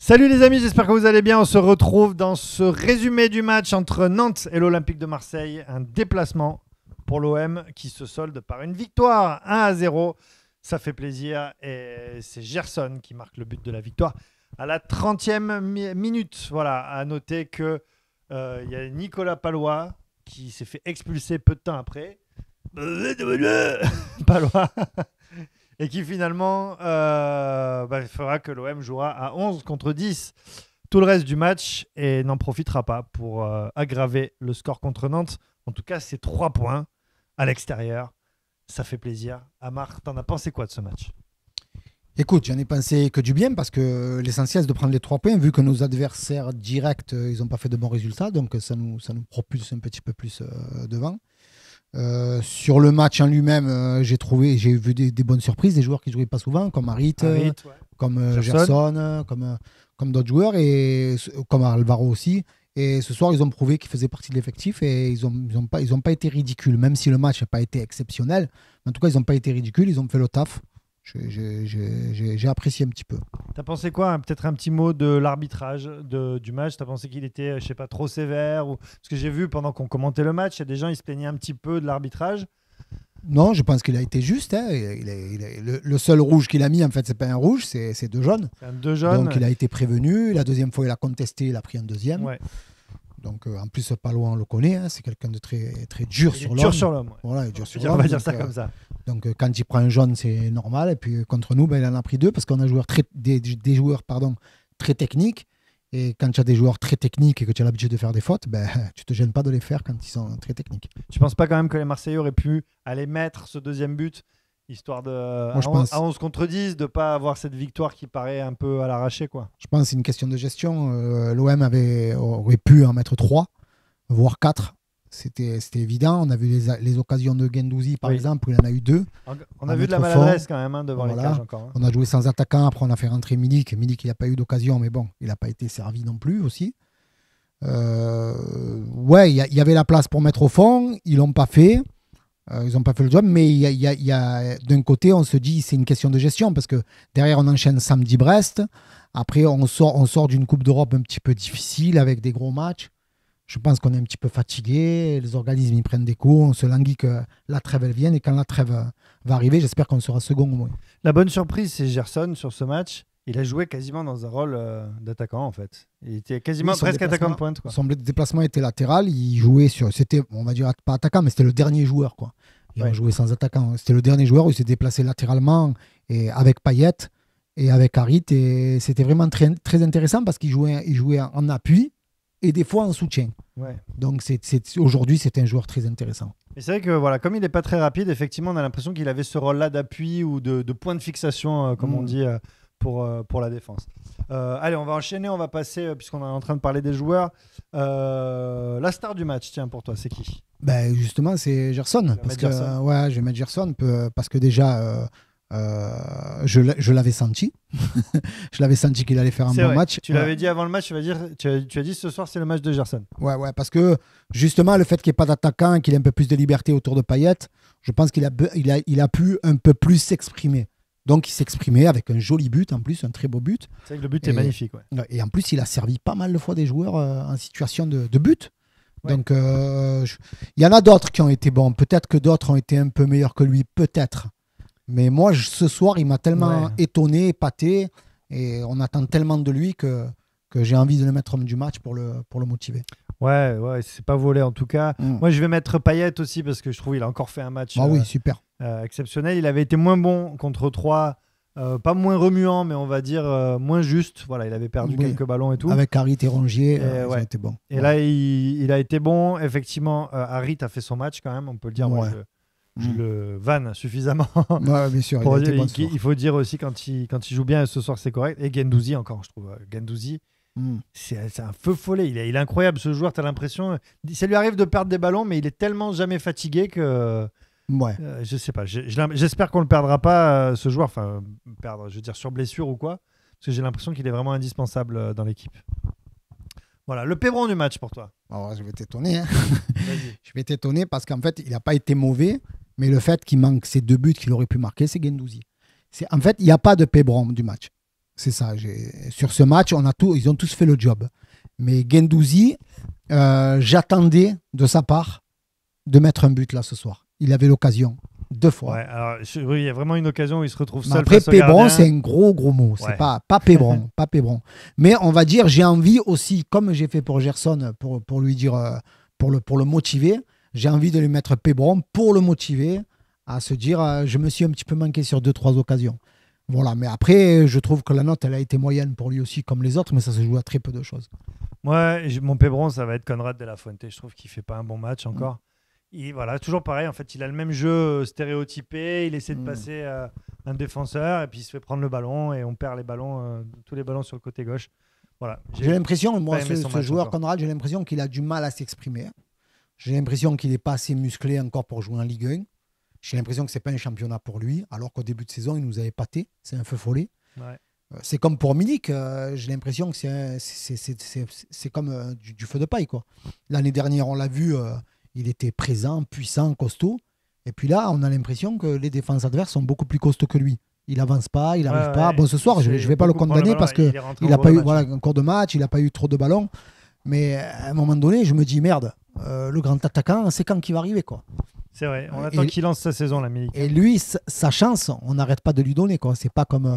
Salut les amis, j'espère que vous allez bien. On se retrouve dans ce résumé du match entre Nantes et l'Olympique de Marseille. Un déplacement pour l'OM qui se solde par une victoire 1 à 0. Ça fait plaisir et c'est Gerson qui marque le but de la victoire à la 30e minute. Voilà, à noter que euh, il y a Nicolas Palois qui s'est fait expulser peu de temps après. Bah, Palois et qui finalement euh, bah, fera que l'OM jouera à 11 contre 10 tout le reste du match et n'en profitera pas pour euh, aggraver le score contre Nantes. En tout cas, c'est trois points à l'extérieur. Ça fait plaisir. Amar, t'en as pensé quoi de ce match Écoute, j'en ai pensé que du bien parce que l'essentiel c'est de prendre les trois points vu que nos adversaires directs, euh, ils n'ont pas fait de bons résultats, donc ça nous, propulse un petit peu plus devant. Euh, sur le match en lui-même, euh, j'ai trouvé, j'ai vu des, bonnes surprises, des joueurs qui jouaient pas souvent, comme Harit, euh, comme Gerson, comme, comme d'autres joueurs et comme Alvaro aussi. Et ce soir, ils ont prouvé qu'ils faisaient partie de l'effectif et ils n'ont ont pas, pas été ridicules, même si le match n'a pas été exceptionnel. En tout cas, ils n'ont pas été ridicules, ils ont fait le taf j'ai apprécié un petit peu. T'as pensé quoi hein, Peut-être un petit mot de l'arbitrage du match. T'as pensé qu'il était, euh, je sais pas, trop sévère ou... ce que j'ai vu pendant qu'on commentait le match, il y a des gens, ils se plaignaient un petit peu de l'arbitrage. Non, je pense qu'il a été juste. Hein. Il le, seul rouge qu'il a mis, en fait, c'est pas un rouge, c'est deux jaunes. deux jaunes. Donc il a été prévenu. La deuxième fois, il a contesté, il a pris un deuxième. Ouais. Donc, euh, en plus, pas loin, on le connaît, hein. c'est quelqu'un de très, très dur sur l'homme. Voilà, On va dire ça euh, comme ça. Donc, euh, quand il prend un jaune, c'est normal. Et puis, contre nous, ben, il en a pris deux parce qu'on a joueurs très, des, joueurs pardon, très techniques. Et quand tu as des joueurs très techniques et que tu as l'habitude de faire des fautes, ben, tu te gênes pas de les faire quand ils sont très techniques. Tu penses pas quand même que les Marseillais auraient pu aller mettre ce deuxième but histoire de à, 11 contre 10 de pas avoir cette victoire qui paraît un peu à l'arraché quoi. Je pense c'est une question de gestion euh, l'OM avait aurait pu en mettre 3 voire 4 c'était évident. On a vu les, occasions de Gendouzi, par exemple, où il en a eu deux. On a vu de la maladresse quand même hein, devant les cages encore. Hein. On a joué sans attaquant, après on a fait rentrer Milik. Milik, il n'a pas eu d'occasion, mais bon, il n'a pas été servi non plus aussi. Euh, ouais, il y, y, avait la place pour mettre au fond, ils l'ont pas fait. Euh, ils n'ont pas fait le job, mais il y a, d'un côté, on se dit c'est une question de gestion parce que derrière, on enchaîne samedi-Brest. Après, on sort, on sort d'une Coupe d'Europe un petit peu difficile avec des gros matchs. Je pense qu'on est un petit peu fatigué. Les organismes ils prennent des coups. On se languit que la trêve elle vienne et quand la trêve euh, va arriver, j'espère qu'on sera second au moins. La bonne surprise, c'est Gerson sur ce match. Il a joué quasiment dans un rôle euh, d'attaquant en fait. Il était quasiment presque attaquant de pointe. Son déplacement était latéral. Il jouait sur. C'était, on va dire, pas attaquant, mais c'était le dernier joueur quoi. Il jouait sans attaquant. C'était le dernier joueur où il s'est déplacé latéralement et avec Payet et avec Harit. Et c'était vraiment très, très intéressant parce qu'il jouait, il jouait en appui et des fois en soutien. Ouais. Donc c'est, aujourd'hui, c'est un joueur très intéressant. Et c'est vrai que voilà, comme il n'est pas très rapide, effectivement, on a l'impression qu'il avait ce rôle-là d'appui ou de, point de fixation, euh, comme on mm. dit. Euh, pour, euh, pour la défense. Euh, allez, on va enchaîner, on va passer, euh, puisqu'on est en train de parler des joueurs. la star du match, tiens, pour toi, c'est qui ben Justement, c'est Gerson. Parce que, ouais, je vais mettre Gerson parce que déjà, je l'avais senti. je l'avais senti qu'il allait faire un bon match. Tu l'avais dit avant le match, tu, vas dire, tu, as, tu as dit ce soir, c'est le match de Gerson. Ouais, ouais, parce que justement, le fait qu'il n'y ait pas d'attaquant, qu'il ait un peu plus de liberté autour de Payet, je pense qu'il a, il a, il a pu un peu plus s'exprimer. Donc il s'exprimait avec un joli but, en plus, un très beau but. C'est vrai que le but est magnifique. Euh, et en plus, il a servi pas mal de fois des joueurs euh, en situation de, but. Donc euh, il y en a d'autres qui ont été bons. Peut-être que d'autres ont été un peu meilleurs que lui, peut-être. Mais moi, ce soir, il m'a tellement étonné, épaté. Et on attend tellement de lui que, que j'ai envie de le mettre homme du match pour le, pour le motiver. Ouais, ouais, c'est pas volé en tout cas. Mm. Moi, je vais mettre Payet aussi parce que je trouve qu'il a encore fait un match. Bah oui, euh, super. Euh, exceptionnel. Il avait été moins bon contre trois, euh, pas moins remuant, mais on va dire moins juste. Voilà, il avait perdu quelques ballons et tout. Avec Harit et Rongier, euh, ouais. été bon. Et là, il, a été bon. Effectivement, Harit a fait son match quand même, on peut le dire. Moi, mm. je, le vanne suffisamment. bien sûr. il, faut dire aussi quand il, quand il joue bien, ce soir c'est correct. Et Gendouzi encore, je trouve. Gendouzi, Mm. C'est un feu follet. Il est, il est incroyable ce joueur. Tu as l'impression. Euh, ça lui arrive de perdre des ballons, mais il est tellement jamais fatigué que. Euh, ouais. je sais pas. J'espère qu'on le perdra pas, euh, ce joueur. Enfin, perdre, je veux dire, sur blessure ou quoi. Parce que j'ai l'impression qu'il est vraiment indispensable dans l'équipe. Voilà, le pébron du match pour toi. Oh, je vais t'étonner. Hein. je vais t'étonner parce qu'en fait, il n'a pas été mauvais, mais le fait qu'il manque ces deux buts qu'il aurait pu marquer, c'est Gendouzi. En fait, il n'y a pas de pébron du match. C'est ça. Sur ce match, ils ont tous fait le job. Mais Gendouzi, euh, j'attendais de sa part de mettre un but là ce soir. Il avait l'occasion. Deux fois. oui, il y a vraiment une occasion où il se retrouve seul. après, Pébron, c'est un gros, gros mot. C'est pas, pas Pébron, pas Pébron. Mais on va dire, j'ai envie aussi, comme j'ai fait pour Gerson, pour, lui dire, euh, pour le, pour le motiver, j'ai envie de lui mettre Pébron pour le motiver à se dire, euh, je me suis un petit peu manqué sur deux, trois occasions. Voilà, mais après, je trouve que la note, elle a été moyenne pour lui aussi, comme les autres, mais ça se joue à très peu de choses. Moi, mon pébron, ça va être Conrad de la Fuente. Je trouve qu'il fait pas un bon match mm. encore. voilà, toujours pareil, en fait, il a le même jeu euh, stéréotypé, il essaie de mm. passer un défenseur, et puis il se fait prendre le ballon, et on perd les ballons, euh, tous les ballons sur le côté gauche. Voilà. J'ai l'impression, moi, ce, joueur Conrad, j'ai l'impression qu'il a du mal à s'exprimer. J'ai l'impression qu'il n'est pas assez musclé encore pour jouer en Ligue 1. J'ai l'impression que ce n'est pas un championnat pour lui, alors qu'au début de saison, il nous avait pâté. C'est un feu follet. Euh, c'est comme pour Milik, euh, j'ai l'impression que c'est comme euh, du, feu de paille. quoi. L'année dernière, on l'a vu, il était présent, puissant, costaud. Et puis là, on a l'impression que les défenses adverses sont beaucoup plus costauds que lui. Il avance pas, il n'arrive pas. bon, ce soir, je ne vais pas le condamner parce qu'il n'a pas eu voilà, un cours de match, il n'a pas eu trop de ballons. Mais à un moment donné, je me dis, merde, le grand attaquant, c'est quand qu'il va arriver quoi. C'est vrai, on attend qu'il lance sa saison, la Milik. Et lui, sa chance, on n'arrête pas de lui donner. C'est pas, comme, euh,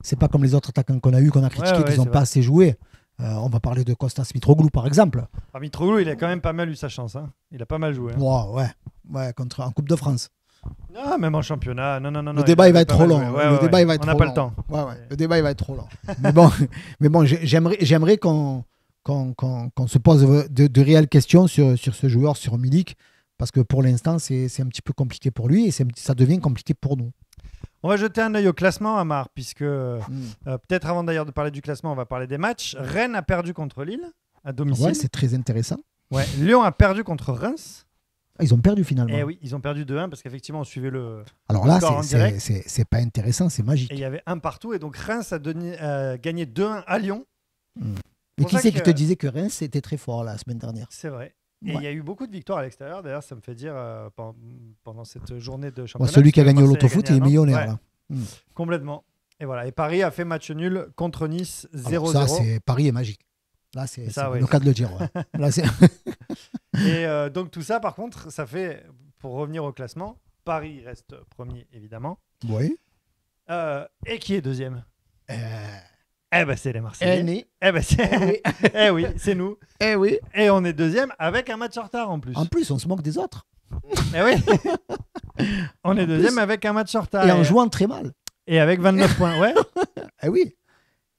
c'est pas comme les autres attaquants qu'on a eu, qu'on a critiqué, qu'ils n'ont pas assez joué. Euh, on va parler de Costas Mitroglou, par exemple. Ah, Mitroglou, il a quand même pas mal eu sa chance. Hein. Il a pas mal joué. Hein. ouais, ouais, contre, en Coupe de France. Non, même en championnat. Non, non, non, le débat, il va être trop long. On n'a pas le temps. Le débat, il va être trop long. mais bon, mais bon j'aimerais qu'on se pose de, de, réelles questions sur, sur ce joueur, sur Milik. Parce que pour l'instant, c'est un petit peu compliqué pour lui et ça devient compliqué pour nous. On va jeter un œil au classement, Amar, puisque euh, hmm. euh, peut-être avant d'ailleurs de parler du classement, on va parler des matchs. Rennes a perdu contre Lille à domicile. Ouais, c'est très intéressant. Ouais. Lyon a perdu contre Reims. Ah, ils ont perdu finalement. Eh oui, ils ont perdu 2-1 parce qu'effectivement, on suivait le. Alors là, c'est pas intéressant, c'est magique. il y avait un partout. Et donc Reims a, donné, gagné 2-1 à Lyon. Mais hmm. qui c'est qui te euh, disait que Reims était très fort la semaine dernière C'est vrai. Et il y a eu beaucoup de victoires à l'extérieur. D'ailleurs, ça me fait dire euh, pendant, cette journée de championnat. celui qui a gagné l'autofoot, il est millionnaire. Hmm. Complètement. Et voilà. Et Paris a fait match nul contre Nice 0-0. Paris est magique. Là, c'est le cas de le dire. et euh, donc, tout ça, par contre, ça fait, pour revenir au classement, Paris reste premier, évidemment. Oui. Euh, et qui est deuxième eh ben c'est les Marseillais. Eh, eh, ben, eh, eh, oui, c'est nous. Eh oui. Et on est deuxième avec un match en retard en plus. En plus, on se manque des autres. Eh oui. on est deuxième avec un match en retard. Et en jouant très mal. Et avec 29 points, ouais. eh oui.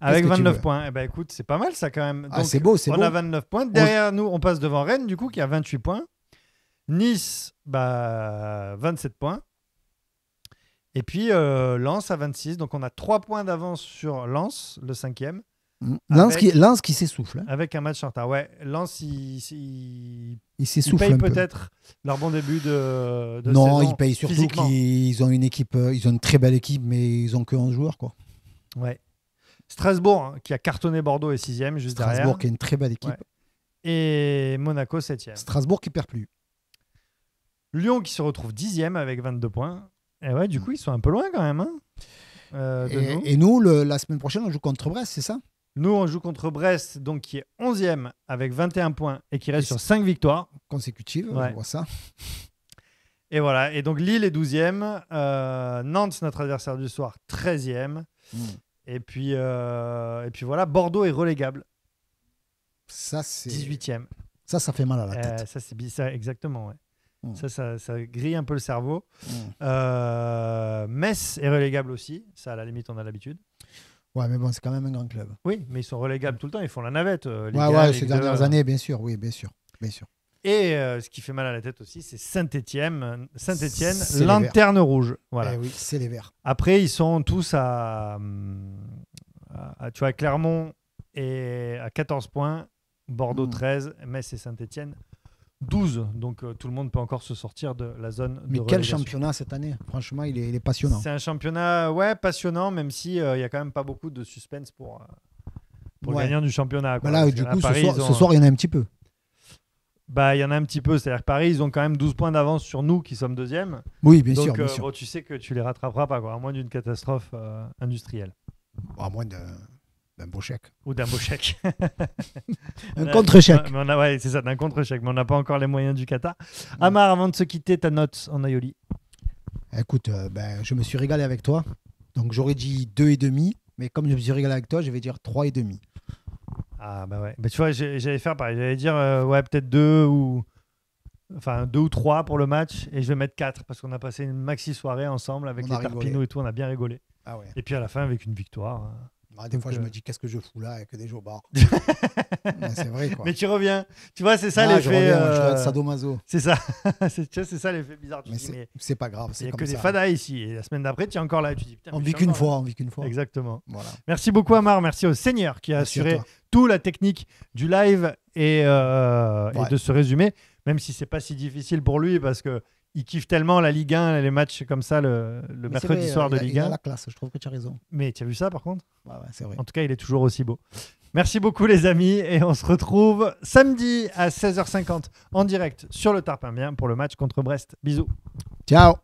Avec 29 points. Eh ben écoute, c'est pas mal ça quand même. Ah, c'est beau, c'est On a 29 points. Derrière nous, on passe devant Rennes, du coup, qui a 28 points. Nice, bah, 27 points. Et puis euh, Lens à 26. Donc on a 3 points d'avance sur Lens, le cinquième. Mm. Lens, qui, Lens qui s'essouffle. Hein. Avec un match en retard. Ouais, Lens, il, il, Ils payent peut-être leur bon début de, saison. Non, ils payent surtout qu'ils ont une équipe, euh, ils ont une très belle équipe, mais ils ont que 11 joueurs. Quoi. Ouais. Strasbourg, hein, qui a cartonné Bordeaux, et 6 juste Strasbourg, derrière. Strasbourg, qui a une très belle équipe. Et Monaco, 7 Strasbourg qui perd plus. Lyon, qui se retrouve 10 avec 22 points. Et eh ouais, du coup, ils sont un peu loin quand même. Hein. Euh, et, nous, la semaine prochaine, on joue contre Brest, c'est ça Nous, on joue contre Brest, donc qui est 11e avec 21 points et qui reste sur 5 victoires. Consécutives, on voit ça. Et voilà, et donc Lille est 12e, euh, Nantes, notre adversaire du soir, 13e. Hmm. Et, puis, euh, et puis voilà, Bordeaux est relégable. Ça, c'est. 18e. Ça, ça fait mal à la eh, tête. ça, c'est exactement, oui. Mm. Ça, ça, ça, grille un peu le cerveau. Mm. Euh, Metz est relégable aussi. Ça, à la limite, on a l'habitude. Ouais, mais bon, c'est quand même un grand club. Oui, mais ils sont relégables tout le temps. Ils font la navette. Euh, ouais, ces dernières années, bien sûr. Oui, bien sûr. Bien sûr. Et euh, ce qui fait mal à la tête aussi, c'est saint etienne saint etienne lanterne rouge. Voilà. Eh oui, c'est les Verts. Après, ils sont tous à, tu vois, Clermont et à 14 points, Bordeaux 13, mm. Metz et Saint-Étienne 12. Donc euh, tout le monde peut encore se sortir de la zone. Mais quel championnat cette année Franchement, il est, passionnant. C'est un championnat ouais, passionnant, même s'il euh, n'y y a quand même pas beaucoup de suspense pour, euh, pour du championnat. Quoi. Bah du coup, ce, soir, il y en a un petit peu. Bah, il y en a un petit peu. C'est-à-dire que Paris, ils ont quand même 12 points d'avance sur nous qui sommes deuxième. Oui, bien, sûr, Donc tu sais que tu les rattraperas pas, à moins d'une catastrophe industrielle. Bah, à moins de d'un beau chèque. Ou d'un beau chèque. un contre-chèque. Ouais, c'est ça, d'un contre-chèque, mais on n'a pas encore les moyens du Qatar. Amar, avant de se quitter, ta note en Ayoli Écoute, euh, ben, je me suis régalé avec toi. Donc j'aurais dit et demi mais comme je me suis régalé avec toi, je vais dire 3,5. Ah bah ouais. Bah, tu vois, j'allais faire pareil. J'allais dire, euh, ouais, peut-être 2 ou... Enfin, deux ou 3 pour le match, et je vais mettre 4 parce qu'on a passé une maxi soirée ensemble avec les Tarpino et tout, on a bien rigolé. Ah et puis à la fin, avec une victoire. Hein. Bah, des fois, je me euh, dis, qu'est-ce que je fous là avec des jeux au Mais c'est vrai, quoi. Mais tu reviens. Tu vois, c'est ça l'effet. Euh... sadomaso. C'est ça. c'est ça l'effet bizarre. mais c'est pas grave. Il n'y a que des fadas ici. Et la semaine d'après, tu es encore là. Tu dis, on vit qu'une fois. On vit qu'une fois. Exactement. Voilà. Merci beaucoup, Amar. Merci au Seigneur qui a assuré toute la technique du live et, euh, de se résumer même si c'est pas si difficile pour lui parce que il kiffe tellement la Ligue 1, les matchs comme ça le, mercredi soir de Ligue 1. Il la classe, je trouve que tu as raison. Mais tu as vu ça par contre ouais, c'est vrai. En tout cas, il est toujours aussi beau. Merci beaucoup les amis et on se retrouve samedi à 16h50 en direct sur le Tarpin bien pour le match contre Brest. Bisous. Ciao.